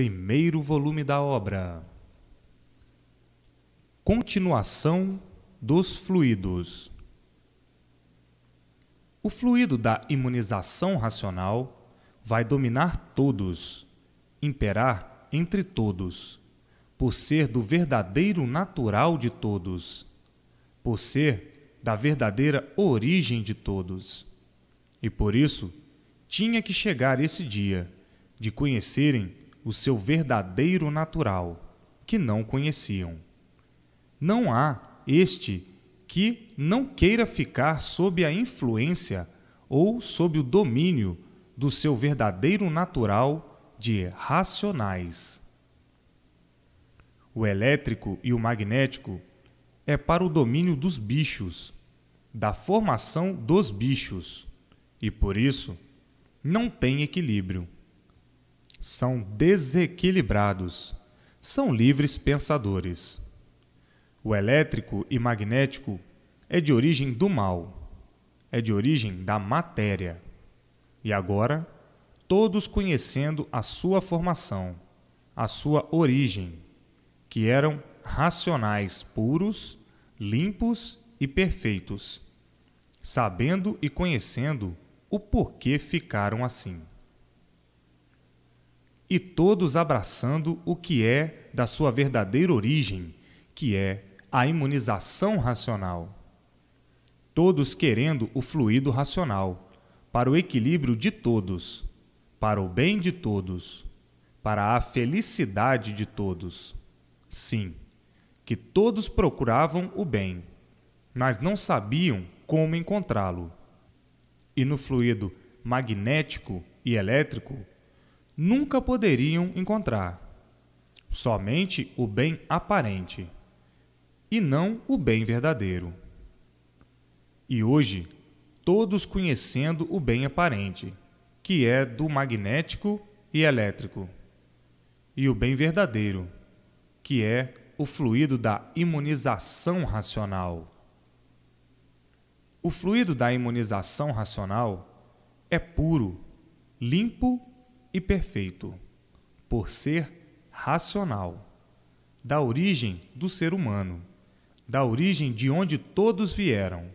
primeiro volume da obra. Continuação dos fluidos. O fluido da imunização racional vai dominar todos, imperar entre todos, por ser do verdadeiro natural de todos, por ser da verdadeira origem de todos. E por isso, tinha que chegar esse dia de conhecerem o seu verdadeiro natural, que não conheciam. Não há este que não queira ficar sob a influência ou sob o domínio do seu verdadeiro natural de racionais. O elétrico e o magnético é para o domínio dos bichos, da formação dos bichos, e por isso não tem equilíbrio. São desequilibrados. São livres pensadores. O elétrico e magnético é de origem do mal. É de origem da matéria. E agora, todos conhecendo a sua formação, a sua origem, que eram racionais puros, limpos e perfeitos, sabendo e conhecendo o porquê ficaram assim e todos abraçando o que é da sua verdadeira origem, que é a imunização racional. Todos querendo o fluido racional, para o equilíbrio de todos, para o bem de todos, para a felicidade de todos. Sim, que todos procuravam o bem, mas não sabiam como encontrá-lo. E no fluido magnético e elétrico, nunca poderiam encontrar. Somente o bem aparente, e não o bem verdadeiro. E hoje, todos conhecendo o bem aparente, que é do magnético e elétrico, e o bem verdadeiro, que é o fluido da imunização racional. O fluido da imunização racional é puro, limpo e perfeito, por ser racional, da origem do ser humano, da origem de onde todos vieram.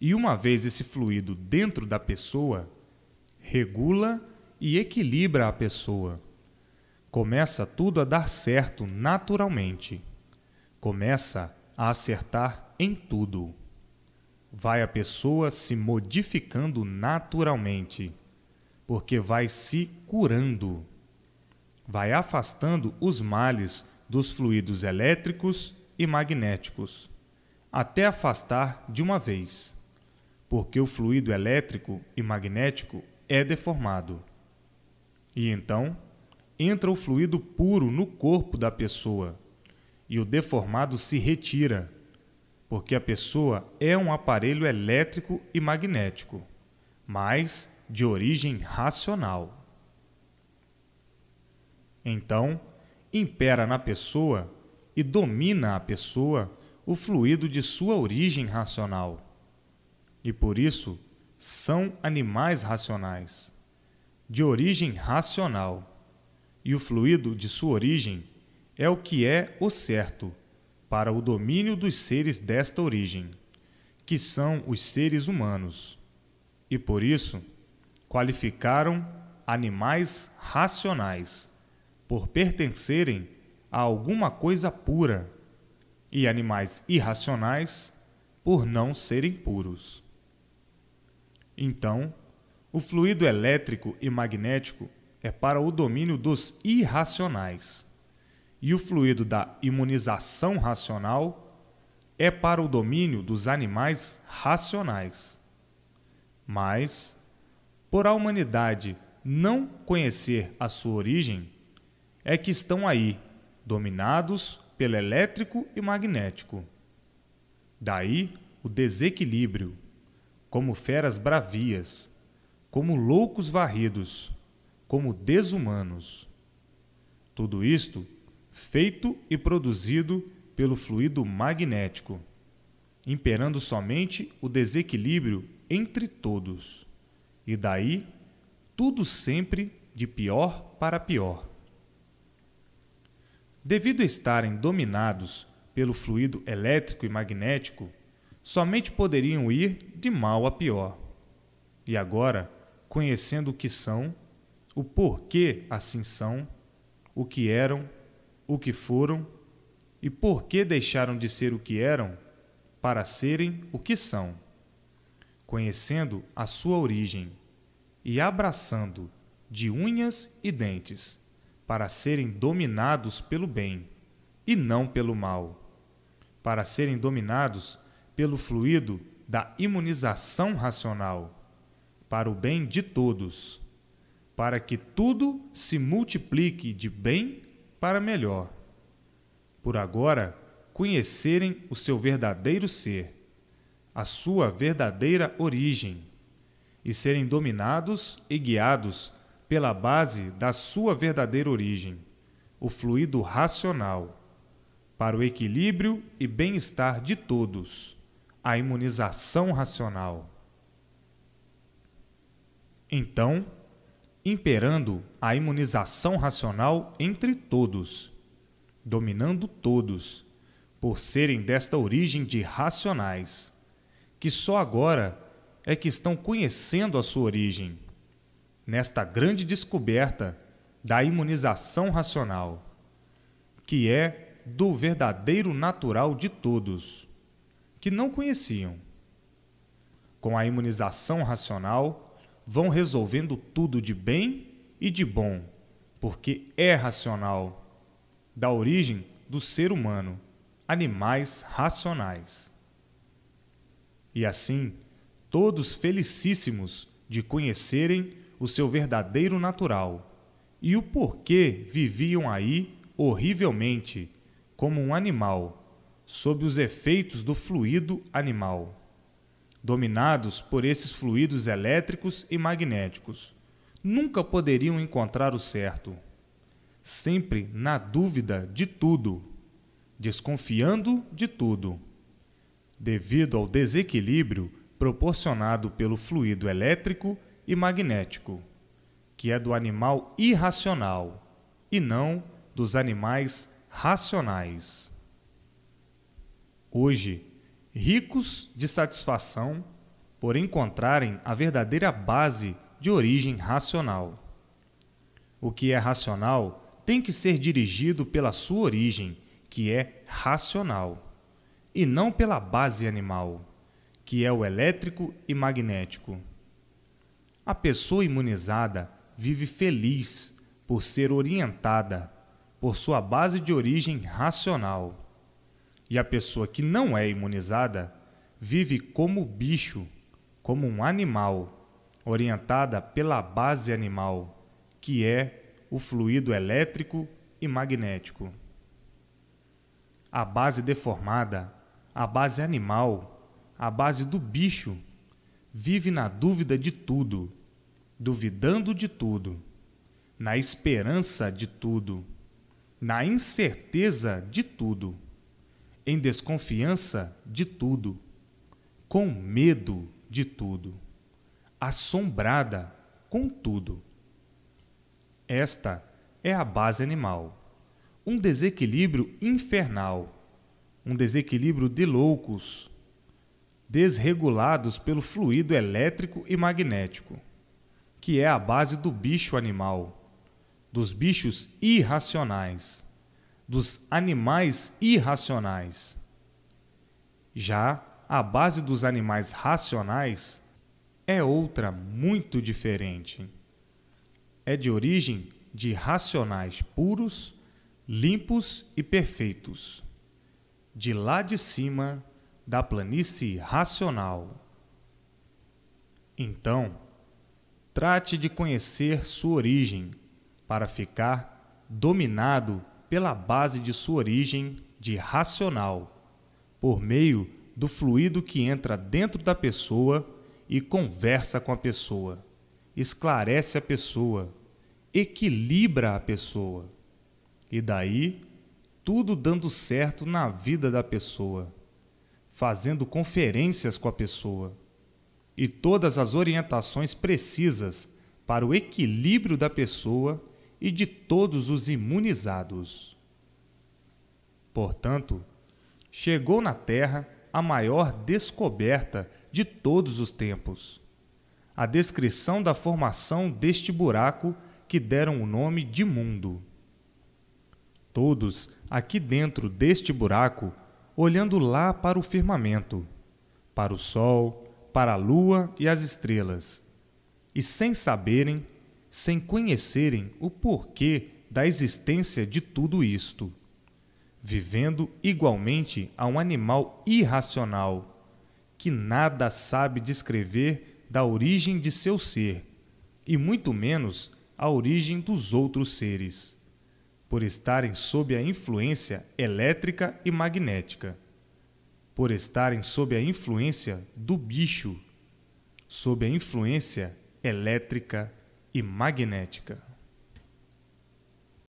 E uma vez esse fluido dentro da pessoa, regula e equilibra a pessoa. Começa tudo a dar certo naturalmente. Começa a acertar em tudo. Vai a pessoa se modificando naturalmente porque vai se curando, vai afastando os males dos fluidos elétricos e magnéticos, até afastar de uma vez, porque o fluido elétrico e magnético é deformado. E então entra o fluido puro no corpo da pessoa, e o deformado se retira, porque a pessoa é um aparelho elétrico e magnético, mas de origem racional. Então, impera na pessoa e domina a pessoa o fluido de sua origem racional. E por isso, são animais racionais, de origem racional. E o fluido de sua origem é o que é o certo para o domínio dos seres desta origem, que são os seres humanos. E por isso, qualificaram animais racionais por pertencerem a alguma coisa pura e animais irracionais por não serem puros. Então, o fluido elétrico e magnético é para o domínio dos irracionais, e o fluido da imunização racional é para o domínio dos animais racionais. Mas por a humanidade não conhecer a sua origem, é que estão aí, dominados pelo elétrico e magnético. Daí o desequilíbrio, como feras bravias, como loucos varridos, como desumanos. Tudo isto feito e produzido pelo fluido magnético, imperando somente o desequilíbrio entre todos. E daí, tudo sempre de pior para pior. Devido a estarem dominados pelo fluido elétrico e magnético, somente poderiam ir de mal a pior. E agora, conhecendo o que são, o porquê assim são, o que eram, o que foram e por que deixaram de ser o que eram para serem o que são conhecendo a sua origem e abraçando de unhas e dentes para serem dominados pelo bem e não pelo mal, para serem dominados pelo fluido da imunização racional, para o bem de todos, para que tudo se multiplique de bem para melhor. Por agora, conhecerem o seu verdadeiro ser a sua verdadeira origem e serem dominados e guiados pela base da sua verdadeira origem, o fluido racional, para o equilíbrio e bem-estar de todos, a imunização racional. Então, imperando a imunização racional entre todos, dominando todos, por serem desta origem de racionais que só agora é que estão conhecendo a sua origem, nesta grande descoberta da imunização racional, que é do verdadeiro natural de todos, que não conheciam. Com a imunização racional, vão resolvendo tudo de bem e de bom, porque é racional, da origem do ser humano, animais racionais e assim todos felicíssimos de conhecerem o seu verdadeiro natural e o porquê viviam aí horrivelmente, como um animal, sob os efeitos do fluido animal, dominados por esses fluidos elétricos e magnéticos. Nunca poderiam encontrar o certo, sempre na dúvida de tudo, desconfiando de tudo devido ao desequilíbrio proporcionado pelo fluido elétrico e magnético, que é do animal irracional e não dos animais racionais. Hoje, ricos de satisfação por encontrarem a verdadeira base de origem racional. O que é racional tem que ser dirigido pela sua origem, que é racional e não pela base animal, que é o elétrico e magnético. A pessoa imunizada vive feliz por ser orientada por sua base de origem racional. E a pessoa que não é imunizada vive como bicho, como um animal, orientada pela base animal, que é o fluido elétrico e magnético. A base deformada a base é animal, a base do bicho, vive na dúvida de tudo, duvidando de tudo, na esperança de tudo, na incerteza de tudo, em desconfiança de tudo, com medo de tudo, assombrada com tudo. Esta é a base animal, um desequilíbrio infernal um desequilíbrio de loucos, desregulados pelo fluido elétrico e magnético, que é a base do bicho animal, dos bichos irracionais, dos animais irracionais. Já a base dos animais racionais é outra muito diferente. É de origem de racionais puros, limpos e perfeitos de lá de cima da planície racional. Então, trate de conhecer sua origem para ficar dominado pela base de sua origem de racional, por meio do fluido que entra dentro da pessoa e conversa com a pessoa, esclarece a pessoa, equilibra a pessoa. E daí tudo dando certo na vida da pessoa, fazendo conferências com a pessoa e todas as orientações precisas para o equilíbrio da pessoa e de todos os imunizados. Portanto, chegou na Terra a maior descoberta de todos os tempos. A descrição da formação deste buraco que deram o nome de mundo todos aqui dentro deste buraco, olhando lá para o firmamento, para o sol, para a lua e as estrelas, e sem saberem, sem conhecerem o porquê da existência de tudo isto, vivendo igualmente a um animal irracional, que nada sabe descrever da origem de seu ser, e muito menos a origem dos outros seres por estarem sob a influência elétrica e magnética, por estarem sob a influência do bicho, sob a influência elétrica e magnética.